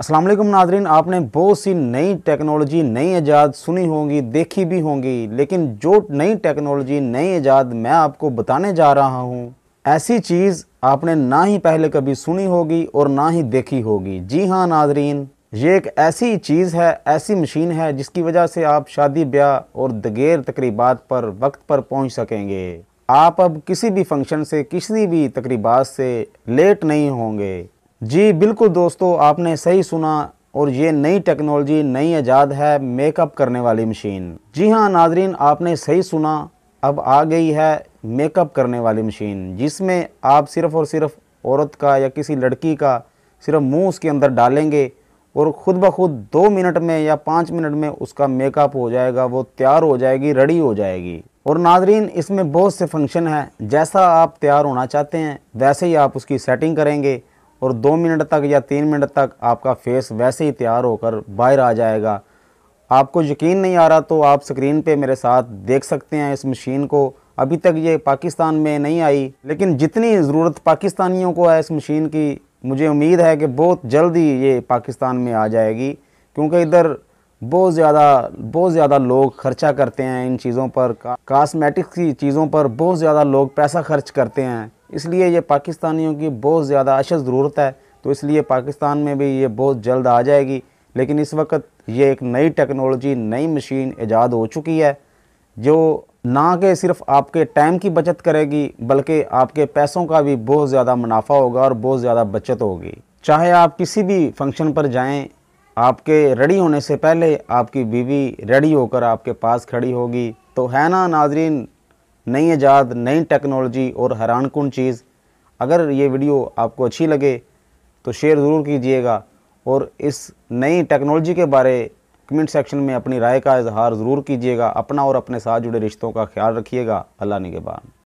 असलम नाजरीन आपने बहुत सी नई टेक्नोलॉजी नई ईजाद सुनी होंगी देखी भी होंगी लेकिन जो नई टेक्नोलॉजी नई ईजाद मैं आपको बताने जा रहा हूँ ऐसी चीज़ आपने ना ही पहले कभी सुनी होगी और ना ही देखी होगी जी हाँ नाजरीन ये एक ऐसी चीज़ है ऐसी मशीन है जिसकी वजह से आप शादी ब्याह और दगेर तकरीबात पर वक्त पर पहुँच सकेंगे आप अब किसी भी फंक्शन से किसी भी तकरीबा से लेट नहीं होंगे जी बिल्कुल दोस्तों आपने सही सुना और ये नई टेक्नोलॉजी नई ईजाद है मेकअप करने वाली मशीन जी हाँ नाजरीन आपने सही सुना अब आ गई है मेकअप करने वाली मशीन जिसमें आप सिर्फ़ और सिर्फ औरत का या किसी लड़की का सिर्फ मुंह उसके अंदर डालेंगे और ख़ुद ब खुद दो मिनट में या पाँच मिनट में उसका मेकअप हो जाएगा वो तैयार हो जाएगी रेडी हो जाएगी और नाजरीन इसमें बहुत से फंक्शन हैं जैसा आप तैयार होना चाहते हैं वैसे ही आप उसकी सेटिंग करेंगे और दो मिनट तक या तीन मिनट तक आपका फेस वैसे ही तैयार होकर बाहर आ जाएगा आपको यकीन नहीं आ रहा तो आप स्क्रीन पे मेरे साथ देख सकते हैं इस मशीन को अभी तक ये पाकिस्तान में नहीं आई लेकिन जितनी ज़रूरत पाकिस्तानियों को है इस मशीन की मुझे उम्मीद है कि बहुत जल्दी ये पाकिस्तान में आ जाएगी क्योंकि इधर बहुत ज़्यादा बहुत ज़्यादा लोग खर्चा करते हैं इन चीज़ों पर कास्मेटिक्स की चीज़ों पर बहुत ज़्यादा लोग पैसा खर्च करते हैं इसलिए ये पाकिस्तानियों की बहुत ज़्यादा अशद ज़रूरत है तो इसलिए पाकिस्तान में भी ये बहुत जल्द आ जाएगी लेकिन इस वक्त ये एक नई टेक्नोलॉजी नई मशीन ईजाद हो चुकी है जो ना कि सिर्फ आपके टाइम की बचत करेगी बल्कि आपके पैसों का भी बहुत ज़्यादा मुनाफा होगा और बहुत ज़्यादा बचत होगी चाहे आप किसी भी फंक्शन पर जाएं आपके रेडी होने से पहले आपकी बीवी रेडी होकर आपके पास खड़ी होगी तो है ना नाजरीन नई ईजाद नई टेक्नोलॉजी और हैरान कन चीज़ अगर ये वीडियो आपको अच्छी लगे तो शेयर ज़रूर कीजिएगा और इस नई टेक्नोलॉजी के बारे कमेंट सेक्शन में अपनी राय का इजहार ज़रूर कीजिएगा अपना और अपने साथ जुड़े रिश्तों का ख्याल रखिएगा अल्लाह निगेबान